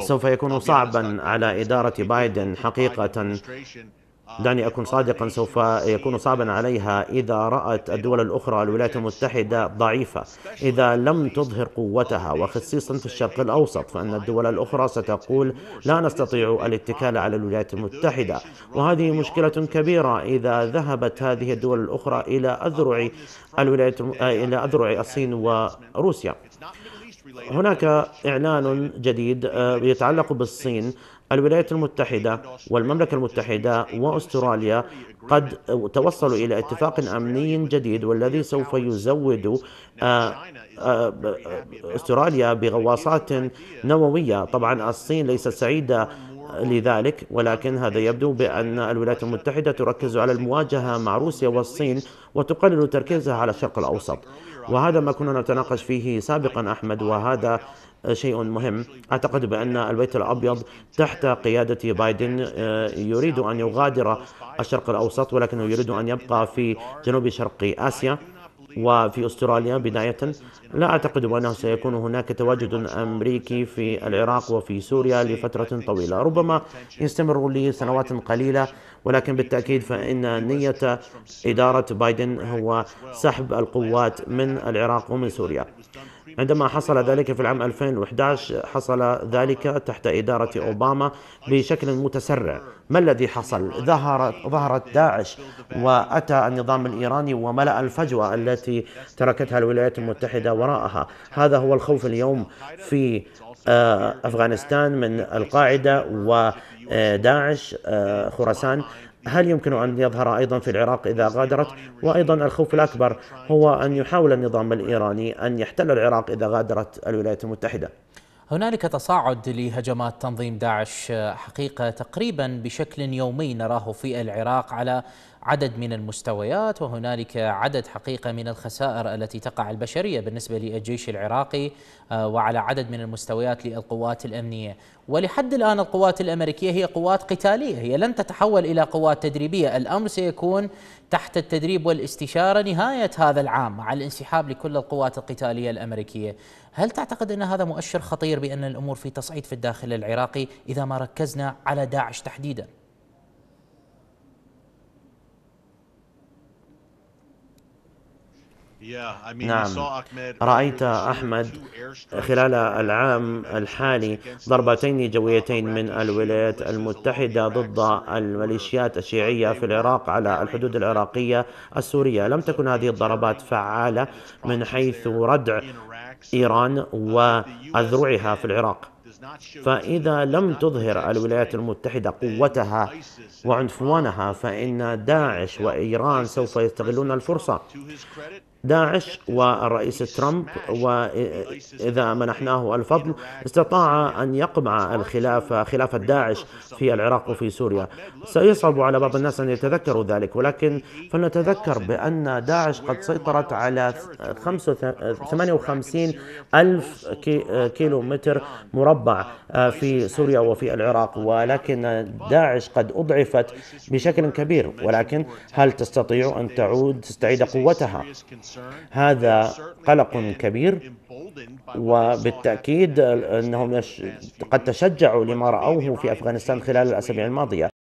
سوف يكون صعبا على إدارة بايدن حقيقة uh, دعني أكون صادقا سوف يكون صعبا عليها إذا رأت الدول الأخرى الولايات المتحدة ضعيفة إذا لم تظهر قوتها وخصيصا في الشرق الأوسط فأن الدول الأخرى ستقول لا نستطيع الاتكال على الولايات المتحدة وهذه مشكلة كبيرة إذا ذهبت هذه الدول الأخرى إلى أذرع الولايات إلى أذرع الصين وروسيا هناك إعلان جديد آه، يتعلق بالصين الولايات المتحدة والمملكة المتحدة وأستراليا قد آه، توصلوا إلى اتفاق أمني جديد والذي سوف يزود آه، استراليا بغواصات نووية طبعا الصين ليست سعيدة لذلك ولكن هذا يبدو بأن الولايات المتحدة تركز على المواجهة مع روسيا والصين وتقلل تركيزها على الشرق الأوسط وهذا ما كنا نتناقش فيه سابقا أحمد وهذا شيء مهم أعتقد بأن البيت الأبيض تحت قيادة بايدن آه، يريد أن يغادر الشرق الأوسط ولكنه يريد أن يبقى في جنوب شرق آسيا وفي أستراليا بداية لا أعتقد أنه سيكون هناك تواجد أمريكي في العراق وفي سوريا لفترة طويلة ربما يستمر لسنوات قليلة ولكن بالتأكيد فإن نية إدارة بايدن هو سحب القوات من العراق ومن سوريا عندما حصل ذلك في العام 2011 حصل ذلك تحت إدارة أوباما بشكل متسرع ما الذي حصل؟ ظهرت, ظهرت داعش وأتى النظام الإيراني وملأ الفجوة التي تركتها الولايات المتحدة وراءها هذا هو الخوف اليوم في آه، أفغانستان من القاعدة و داعش آه، خراسان هل يمكن أن يظهر أيضا في العراق إذا غادرت وأيضا الخوف الأكبر هو أن يحاول النظام الإيراني أن يحتل العراق إذا غادرت الولايات المتحدة هنالك تصاعد لهجمات تنظيم داعش آه، حقيقة تقريبا بشكل يومي نراه في العراق على عدد من المستويات وهنالك عدد حقيقة من الخسائر التي تقع البشرية بالنسبة للجيش العراقي آه، وعلى عدد من المستويات للقوات الأمنية ولحد الآن القوات الأمريكية هي قوات قتالية هي لن تتحول إلى قوات تدريبية الأمر سيكون تحت التدريب والاستشارة نهاية هذا العام مع الانسحاب لكل القوات القتالية الأمريكية هل تعتقد أن هذا مؤشر خطير بأن الأمور في تصعيد في الداخل العراقي إذا ما ركزنا على داعش تحديداً نعم رأيت أحمد خلال العام الحالي ضربتين جويتين من الولايات المتحدة ضد الميليشيات الشيعية في العراق على الحدود العراقية السورية لم تكن هذه الضربات فعالة من حيث ردع إيران وأذرعها في العراق فإذا لم تظهر الولايات المتحدة قوتها وعنفوانها فإن داعش وإيران سوف يستغلون الفرصة داعش والرئيس ترامب وإذا منحناه الفضل استطاع أن يقمع الخلافة خلافة داعش في العراق وفي سوريا سيصعب على بعض الناس أن يتذكروا ذلك ولكن فلنتذكر بأن داعش قد سيطرت على 58 ألف كيلو متر مربع آه، في سوريا وفي العراق ولكن داعش قد أضعفت بشكل كبير ولكن هل تستطيع أن تعود تستعيد قوتها هذا قلق كبير وبالتأكيد أنهم قد تشجعوا لما رأوه في أفغانستان خلال الأسابيع الماضية